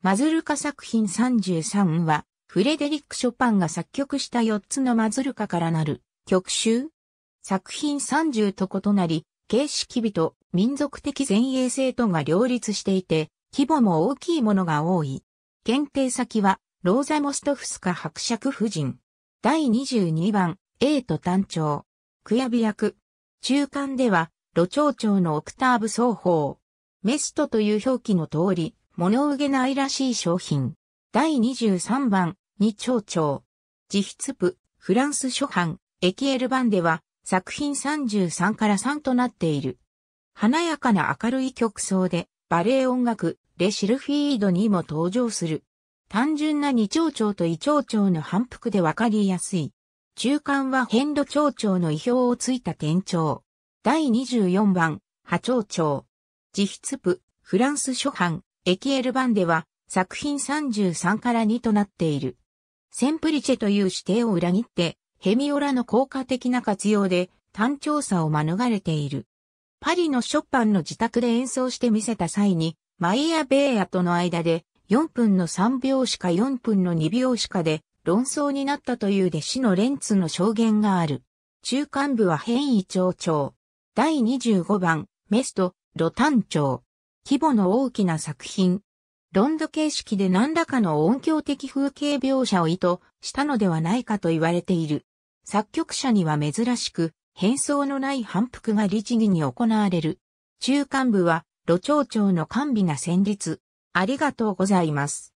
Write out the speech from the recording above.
マズルカ作品33は、フレデリック・ショパンが作曲した4つのマズルカからなる曲集作品30と異なり、形式美と民族的前衛性とが両立していて、規模も大きいものが多い。限定先は、ローザ・モストフスカ伯爵夫人。第22番、A と単調。クヤビ役。中間では、ロ長調のオクターブ奏法。メストという表記の通り、物憂げないらしい商品。第23番、二丁長。自筆部、フランス初版、エキエル版では、作品33から3となっている。華やかな明るい曲奏で、バレエ音楽、レシルフィードにも登場する。単純な二丁長と異丁長の反復でわかりやすい。中間は変度丁長の意表をついた転調。第24番、波丁長。自筆部、フランス初版、エキエル版では作品33から2となっている。センプリチェという指定を裏切って、ヘミオラの効果的な活用で単調さを免れている。パリのショッパンの自宅で演奏してみせた際に、マイア・ベーヤとの間で4分の3秒しか4分の2秒しかで論争になったという弟子のレンツの証言がある。中間部は変異調調。第25番、メスト、ロタン調。規模の大きな作品。ロンド形式で何らかの音響的風景描写を意図したのではないかと言われている。作曲者には珍しく、変装のない反復が律儀に行われる。中間部は、路長長の甘美な旋律。ありがとうございます。